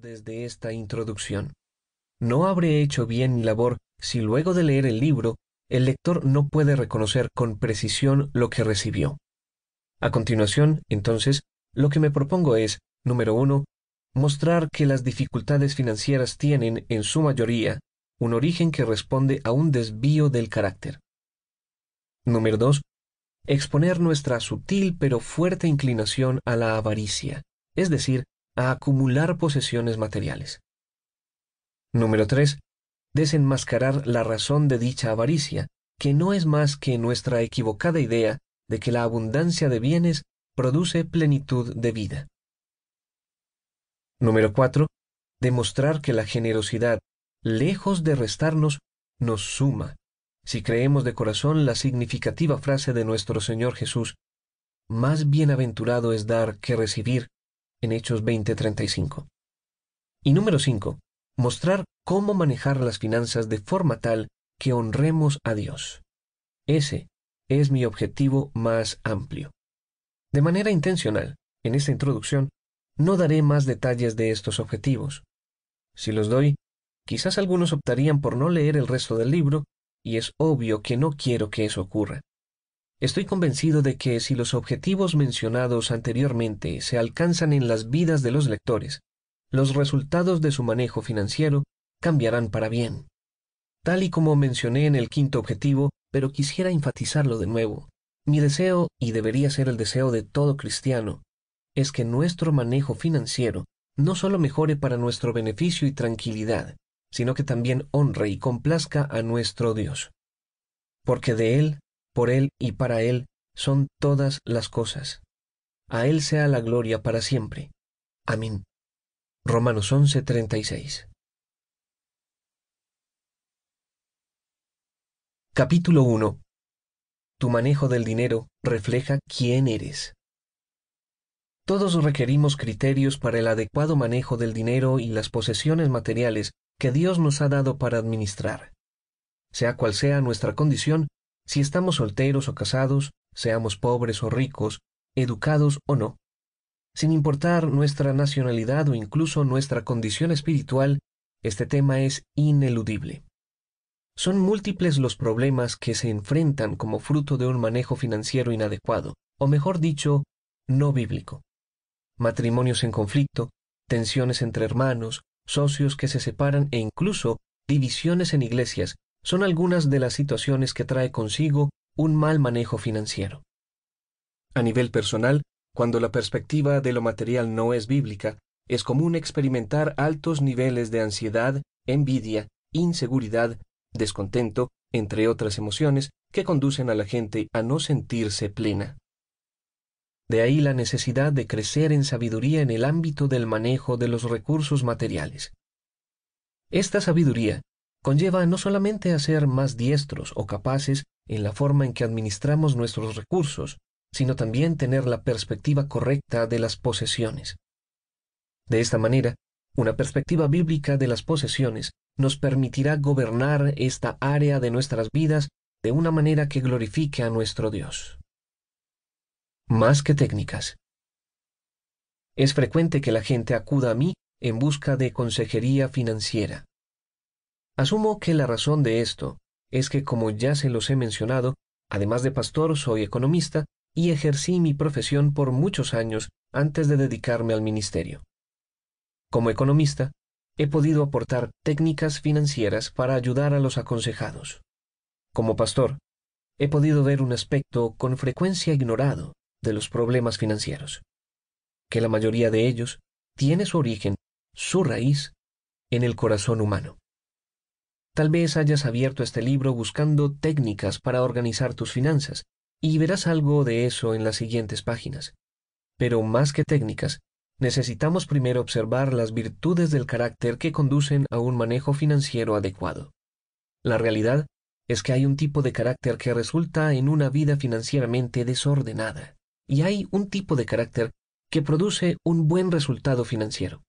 desde esta introducción. No habré hecho bien mi labor si luego de leer el libro el lector no puede reconocer con precisión lo que recibió. A continuación, entonces, lo que me propongo es, número uno, mostrar que las dificultades financieras tienen, en su mayoría, un origen que responde a un desvío del carácter. Número dos, exponer nuestra sutil pero fuerte inclinación a la avaricia, es decir, a acumular posesiones materiales. Número 3. Desenmascarar la razón de dicha avaricia, que no es más que nuestra equivocada idea de que la abundancia de bienes produce plenitud de vida. Número 4. Demostrar que la generosidad, lejos de restarnos, nos suma, si creemos de corazón la significativa frase de nuestro Señor Jesús, Más bienaventurado es dar que recibir, en Hechos 20:35. Y número 5. Mostrar cómo manejar las finanzas de forma tal que honremos a Dios. Ese es mi objetivo más amplio. De manera intencional, en esta introducción, no daré más detalles de estos objetivos. Si los doy, quizás algunos optarían por no leer el resto del libro, y es obvio que no quiero que eso ocurra. Estoy convencido de que si los objetivos mencionados anteriormente se alcanzan en las vidas de los lectores, los resultados de su manejo financiero cambiarán para bien. Tal y como mencioné en el quinto objetivo, pero quisiera enfatizarlo de nuevo, mi deseo, y debería ser el deseo de todo cristiano, es que nuestro manejo financiero no solo mejore para nuestro beneficio y tranquilidad, sino que también honre y complazca a nuestro Dios. Porque de Él por Él y para Él son todas las cosas. A Él sea la gloria para siempre. Amén. Romanos 11:36. Capítulo 1. Tu manejo del dinero refleja quién eres. Todos requerimos criterios para el adecuado manejo del dinero y las posesiones materiales que Dios nos ha dado para administrar. Sea cual sea nuestra condición, si estamos solteros o casados, seamos pobres o ricos, educados o no. Sin importar nuestra nacionalidad o incluso nuestra condición espiritual, este tema es ineludible. Son múltiples los problemas que se enfrentan como fruto de un manejo financiero inadecuado, o mejor dicho, no bíblico. Matrimonios en conflicto, tensiones entre hermanos, socios que se separan e incluso divisiones en iglesias, son algunas de las situaciones que trae consigo un mal manejo financiero. A nivel personal, cuando la perspectiva de lo material no es bíblica, es común experimentar altos niveles de ansiedad, envidia, inseguridad, descontento, entre otras emociones, que conducen a la gente a no sentirse plena. De ahí la necesidad de crecer en sabiduría en el ámbito del manejo de los recursos materiales. Esta sabiduría conlleva no solamente a ser más diestros o capaces en la forma en que administramos nuestros recursos, sino también tener la perspectiva correcta de las posesiones. De esta manera, una perspectiva bíblica de las posesiones nos permitirá gobernar esta área de nuestras vidas de una manera que glorifique a nuestro Dios. Más que técnicas. Es frecuente que la gente acuda a mí en busca de consejería financiera. Asumo que la razón de esto es que, como ya se los he mencionado, además de pastor soy economista y ejercí mi profesión por muchos años antes de dedicarme al ministerio. Como economista, he podido aportar técnicas financieras para ayudar a los aconsejados. Como pastor, he podido ver un aspecto con frecuencia ignorado de los problemas financieros, que la mayoría de ellos tiene su origen, su raíz, en el corazón humano. Tal vez hayas abierto este libro buscando técnicas para organizar tus finanzas, y verás algo de eso en las siguientes páginas. Pero más que técnicas, necesitamos primero observar las virtudes del carácter que conducen a un manejo financiero adecuado. La realidad es que hay un tipo de carácter que resulta en una vida financieramente desordenada, y hay un tipo de carácter que produce un buen resultado financiero.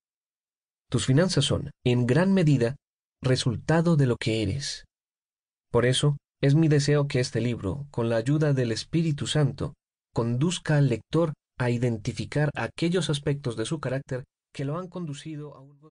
Tus finanzas son, en gran medida, resultado de lo que eres. Por eso, es mi deseo que este libro, con la ayuda del Espíritu Santo, conduzca al lector a identificar aquellos aspectos de su carácter que lo han conducido a un...